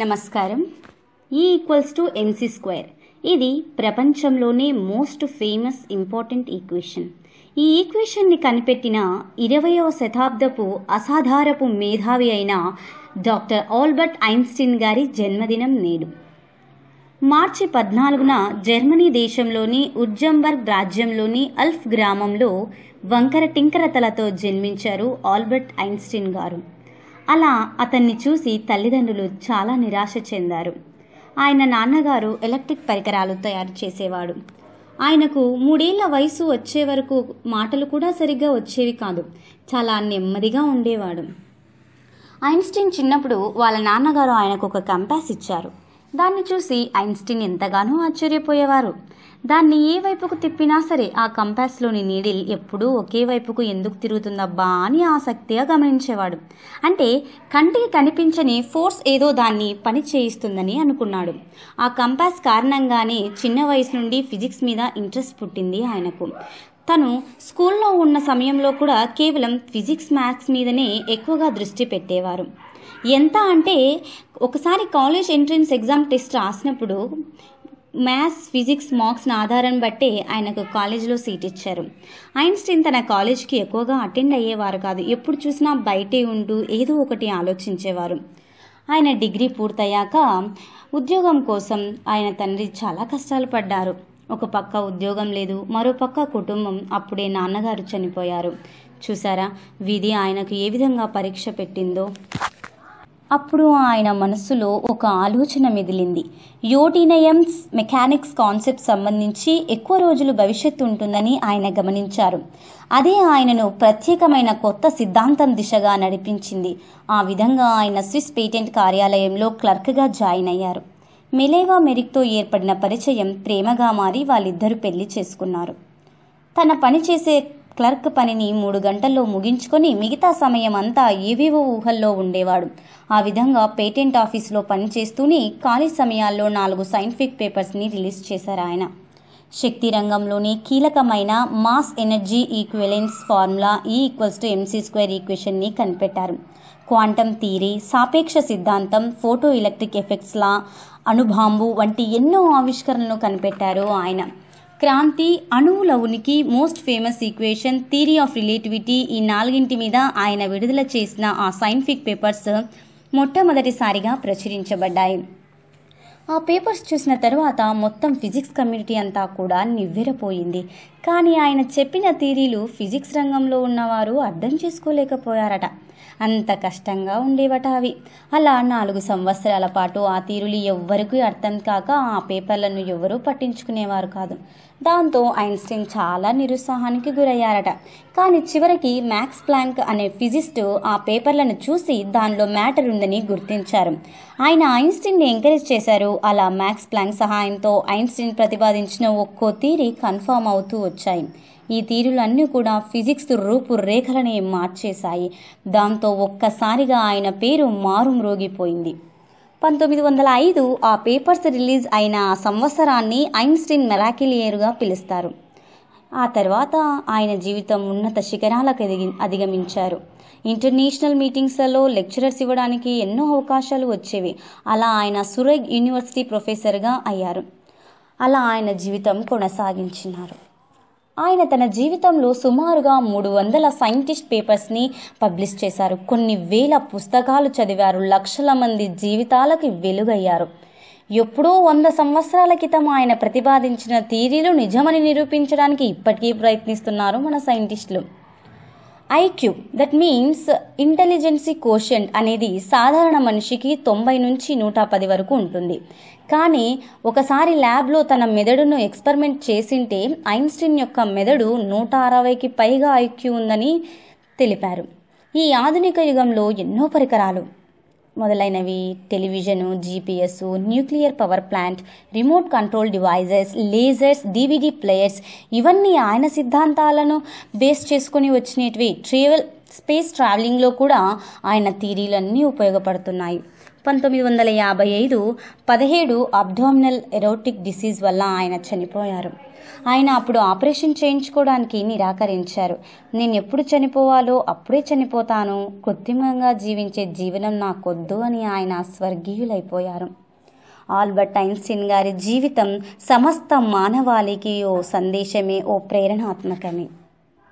నమస్కారం ఈ equals to MC square ఇది ప్రపంచంలోనే మోస్ట్ ఫేమస్ ఇంపార్టెంట్ ఈక్వేషన్ ఈ ఈక్వేషన్ని కనిపెట్టిన ఇరవయవ శతాబ్దపు అసాధారపు మేధావి అయిన డాక్టర్ ఆల్బర్ట్ ఐన్స్టీన్ గారి జన్మదినం నేడు మార్చి పద్నాలుగున జర్మనీ దేశంలోని ఉర్జంబర్గ్ రాజ్యంలోని అల్ఫ్ గ్రామంలో వంకర టింకరతలతో జన్మించారు ఆల్బర్ట్ ఐన్స్టీన్ గారు అలా అతన్ని చూసి తల్లిదండ్రులు చాలా నిరాశ చెందారు ఆయన నాన్నగారు ఎలక్ట్రిక్ పరికరాలు తయారు చేసేవాడు ఆయనకు మూడేళ్ల వయసు వచ్చే వరకు మాటలు కూడా సరిగ్గా వచ్చేవి కాదు చాలా నెమ్మదిగా ఉండేవాడు ఐన్స్టీన్ చిన్నప్పుడు వాళ్ళ నాన్నగారు ఆయనకు ఒక కంపాస్ ఇచ్చారు దాన్ని చూసి ఐన్స్టీన్ ఎంతగానో ఆశ్చర్యపోయేవారు దాన్ని ఏ వైపుకు తిప్పినా సరే ఆ కంపాస్లోని నీడిల్ ఎప్పుడూ ఒకే వైపుకు ఎందుకు తిరుగుతుందబ్బా అని ఆసక్తిగా గమనించేవాడు అంటే కంటికి కనిపించని ఫోర్స్ ఏదో దాన్ని పని చేయిస్తుందని అనుకున్నాడు ఆ కంపాస్ కారణంగానే చిన్న వయసు నుండి ఫిజిక్స్ మీద ఇంట్రెస్ట్ పుట్టింది ఆయనకు తను స్కూల్లో ఉన్న సమయంలో కూడా కేవలం ఫిజిక్స్ మ్యాథ్స్ మీదనే ఎక్కువగా దృష్టి పెట్టేవారు ఎంత అంటే ఒకసారి కాలేజ్ ఎంట్రన్స్ ఎగ్జామ్ టెస్ట్ రాసినప్పుడు మ్యాథ్స్ ఫిజిక్స్ మార్క్స్ని ఆధారం బట్టే ఆయనకు కాలేజీలో సీట్ ఇచ్చారు ఐన్స్టీన్ తన కాలేజ్కి ఎక్కువగా అటెండ్ అయ్యేవారు కాదు ఎప్పుడు చూసినా బయటే ఉంటూ ఏదో ఒకటి ఆలోచించేవారు ఆయన డిగ్రీ పూర్తయ్యాక ఉద్యోగం కోసం ఆయన తండ్రి చాలా కష్టాలు పడ్డారు ఒక పక్క ఉద్యోగం లేదు మరో పక్క కుటుంబం అప్పుడే నాన్నగారు చనిపోయారు చూసారా విధి ఆయనకు ఏ విధంగా పరీక్ష పెట్టిందో అప్పుడు ఆయన మనసులో ఒక ఆలోచన మెదిలింది యోటీనయమ్స్ మెకానిక్స్ కాన్సెప్ట్ సంబంధించి ఎక్కువ రోజులు భవిష్యత్తు ఉంటుందని ఆయన గమనించారు అదే ఆయనను ప్రత్యేకమైన కొత్త సిద్ధాంతం దిశగా నడిపించింది ఆ విధంగా ఆయన స్విస్ పేటెంట్ కార్యాలయంలో క్లర్క్గా జాయిన్ అయ్యారు మెలేవా మెరిక్తో ఏర్పడిన పరిచయం ప్రేమగా మారి వాళ్ళిద్దరూ పెళ్లి చేసుకున్నారు తన పని చేసే క్లర్క్ పనిని మూడు గంటల్లో ముగించుకొని మిగతా సమయం అంతా ఏవేవో ఊహల్లో ఉండేవాడు ఆ విధంగా పేటెంట్ ఆఫీసులో పనిచేస్తూనే ఖాళీ సమయాల్లో నాలుగు సైంటిఫిక్ పేపర్స్ని రిలీజ్ చేశారు ఆయన శక్తి రంగంలోని కీలకమైన mass energy equivalence formula E equals to MC square ఈక్వేషన్ని కనిపెట్టారు క్వాంటమ్ థీరీ సాపేక్ష సిద్ధాంతం ఫోటో ఎలక్ట్రిక్ ఎఫెక్ట్స్లా అణుబాంబు వంటి ఎన్నో ఆవిష్కరణలు కనిపెట్టారు ఆయన క్రాంతి అణువుల ఉనికి most famous equation theory of relativity ఈ నాలుగింటి మీద ఆయన విడుదల చేసిన ఆ సైంటిఫిక్ పేపర్స్ మొట్టమొదటిసారిగా ప్రచురించబడ్డాయి ఆ పేపర్స్ చూసిన తర్వాత మొత్తం ఫిజిక్స్ కమ్యూనిటీ అంతా కూడా నివ్వెరపోయింది కానీ ఆయన చెప్పిన థీరీలు ఫిజిక్స్ రంగంలో ఉన్నవారు అర్థం చేసుకోలేకపోయారట అంత కష్టంగా ఉండేవట అవి అలా నాలుగు సంవత్సరాల పాటు ఆ తీరులు ఎవ్వరికీ అర్థం కాక ఆ పేపర్లను ఎవరూ పట్టించుకునేవారు కాదు దాంతో ఐన్స్టీన్ చాలా నిరుత్సాహానికి గురయ్యారట కానీ చివరికి మ్యాక్స్ ప్లాంక్ అనే ఫిజిస్ట్ ఆ పేపర్లను చూసి దానిలో మ్యాటర్ ఉందని గుర్తించారు ఆయన ఐన్స్టీన్ని ఎంకరేజ్ చేశారు అలా మ్యాక్స్ ప్లాంక్ సహాయంతో ఐన్స్టీన్ ప్రతిపాదించిన ఒక్కో తీరి కన్ఫామ్ అవుతూ వచ్చాయి ఈ తీరులన్నీ కూడా ఫిజిక్స్ రూపు రేఖలనే మార్చేశాయి దాంతో ఒక్కసారిగా ఆయన పేరు మారుమ్రోగిపోయింది పంతొమ్మిది వందల ఐదు ఆ పేపర్స్ రిలీజ్ అయిన సంవత్సరాన్ని ఐన్స్టీన్ మెరాకిలియర్గా పిలుస్తారు ఆ తర్వాత ఆయన జీవితం ఉన్నత శిఖరాలకు ఎదిగి అధిగమించారు ఇంటర్నేషనల్ మీటింగ్స్లలో లెక్చరర్స్ ఇవ్వడానికి ఎన్నో అవకాశాలు వచ్చేవి అలా ఆయన సురేగ్ యూనివర్సిటీ ప్రొఫెసర్గా అయ్యారు అలా ఆయన జీవితం కొనసాగించినారు ఆయన తన జీవితంలో సుమారుగా మూడు వందల సైంటిస్ట్ పేపర్స్ని పబ్లిష్ చేశారు కొన్ని వేల పుస్తకాలు చదివారు లక్షల మంది జీవితాలకి వెలుగయ్యారు ఎప్పుడో వంద సంవత్సరాల క్రితం ఆయన ప్రతిపాదించిన థీరీలు నిజమని నిరూపించడానికి ఇప్పటికీ ప్రయత్నిస్తున్నారు మన సైంటిస్టులు IQ that means intelligence question అనేది సాధారణ మనిషికి తొంభై నుంచి నూట పది వరకు ఉంటుంది కానీ ఒకసారి ల్యాబ్లో తన మెదడును ఎక్స్పెరిమెంట్ చేసింటే ఐన్స్టీన్ యొక్క మెదడు నూట అరవైకి పైగా ఐక్యూ ఉందని తెలిపారు ఈ ఆధునిక యుగంలో ఎన్నో పరికరాలు మొదలైనవి television GPS nuclear power plant remote control devices lasers DVD players ఇవన్నీ ఆయన సిద్ధాంతాలను బేస్ చేసుకుని వచ్చినవి ట్రేవెల్ స్పేస్ ట్రావెలింగ్లో కూడా ఆయన థీరీలన్నీ ఉపయోగపడుతున్నాయి పంతొమ్మిది వందల యాభై ఐదు పదిహేడు అబ్డోమినల్ ఎరోటిక్ డిసీజ్ వల్ల ఆయన చనిపోయారు ఆయన అప్పుడు ఆపరేషన్ చేయించుకోవడానికి నిరాకరించారు నేను ఎప్పుడు చనిపోవాలో అప్పుడే చనిపోతాను కృత్రిమంగా జీవించే జీవనం నాకొద్దు అని ఆయన స్వర్గీయులైపోయారు ఆల్బర్ట్ ఐన్స్టీన్ గారి జీవితం సమస్త మానవాళికి ఓ సందేశమే ఓ ప్రేరణాత్మకమే